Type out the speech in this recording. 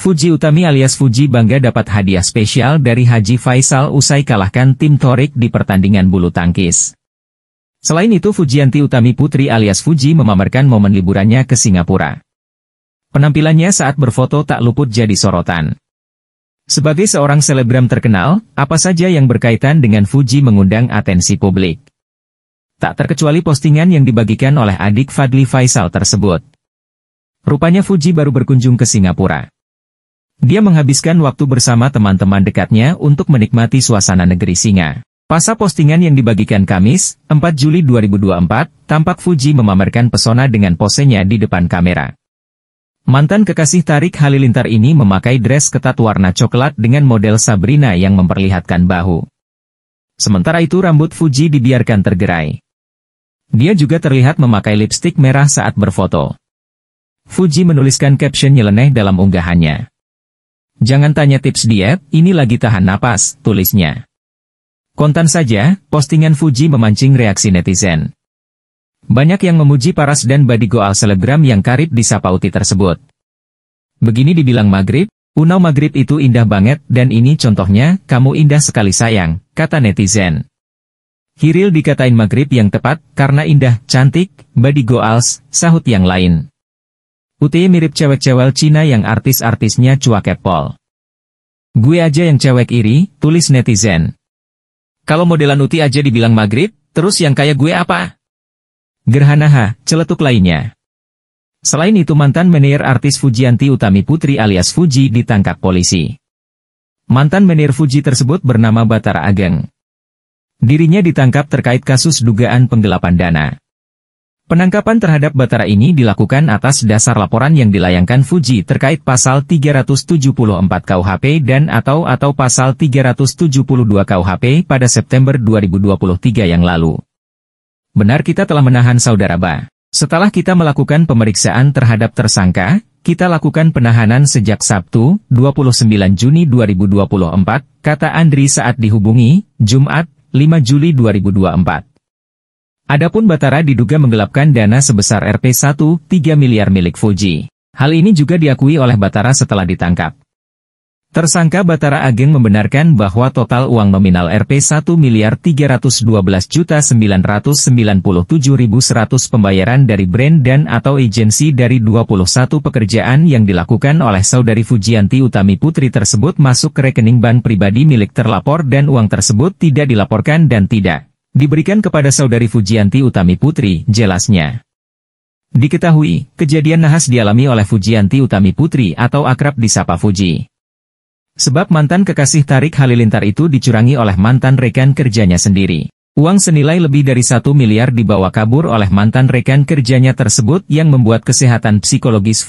Fuji Utami alias Fuji bangga dapat hadiah spesial dari Haji Faisal usai kalahkan tim Torik di pertandingan bulu tangkis. Selain itu Fujianti Utami Putri alias Fuji memamerkan momen liburannya ke Singapura. Penampilannya saat berfoto tak luput jadi sorotan. Sebagai seorang selebgram terkenal, apa saja yang berkaitan dengan Fuji mengundang atensi publik. Tak terkecuali postingan yang dibagikan oleh adik Fadli Faisal tersebut. Rupanya Fuji baru berkunjung ke Singapura. Dia menghabiskan waktu bersama teman-teman dekatnya untuk menikmati suasana negeri singa. Pasal postingan yang dibagikan Kamis, 4 Juli 2024, tampak Fuji memamerkan pesona dengan posenya di depan kamera. Mantan kekasih Tarik Halilintar ini memakai dress ketat warna coklat dengan model Sabrina yang memperlihatkan bahu. Sementara itu rambut Fuji dibiarkan tergerai. Dia juga terlihat memakai lipstik merah saat berfoto. Fuji menuliskan caption nyeleneh dalam unggahannya. Jangan tanya tips diet, ini lagi tahan napas, tulisnya. Kontan saja, postingan Fuji memancing reaksi netizen. Banyak yang memuji paras dan body goal selebgram yang karib di Sapauti tersebut. Begini dibilang Maghrib, Unau Maghrib itu indah banget dan ini contohnya, kamu indah sekali sayang, kata netizen. Hiril dikatain Maghrib yang tepat, karena indah, cantik, body goals, sahut yang lain. Putih mirip cewek-cewek Cina yang artis-artisnya cuak pol. Gue aja yang cewek iri, tulis netizen. Kalau modelan Uti aja dibilang maghrib, terus yang kayak gue apa? Gerhana ha, celetuk lainnya. Selain itu mantan menir artis Fujianti Utami Putri alias Fuji ditangkap polisi. Mantan menir Fuji tersebut bernama Batara Ageng. Dirinya ditangkap terkait kasus dugaan penggelapan dana. Penangkapan terhadap Batara ini dilakukan atas dasar laporan yang dilayangkan Fuji terkait pasal 374 KUHP dan atau atau pasal 372 KUHP pada September 2023 yang lalu. Benar kita telah menahan saudara Ba. Setelah kita melakukan pemeriksaan terhadap tersangka, kita lakukan penahanan sejak Sabtu, 29 Juni 2024, kata Andri saat dihubungi, Jumat, 5 Juli 2024. Adapun Batara diduga menggelapkan dana sebesar Rp1,3 miliar milik Fuji. Hal ini juga diakui oleh Batara setelah ditangkap. Tersangka Batara Ageng membenarkan bahwa total uang nominal Rp1 miliar 312 pembayaran dari brand dan atau agensi dari 21 pekerjaan yang dilakukan oleh saudari Fujianti Utami Putri tersebut masuk ke rekening bank pribadi milik terlapor dan uang tersebut tidak dilaporkan dan tidak diberikan kepada saudari Fujianti Utami Putri, jelasnya. Diketahui, kejadian nahas dialami oleh Fujianti Utami Putri atau akrab disapa Fuji. Sebab mantan kekasih Tarik Halilintar itu dicurangi oleh mantan rekan kerjanya sendiri. Uang senilai lebih dari satu miliar dibawa kabur oleh mantan rekan kerjanya tersebut yang membuat kesehatan psikologis Fuji.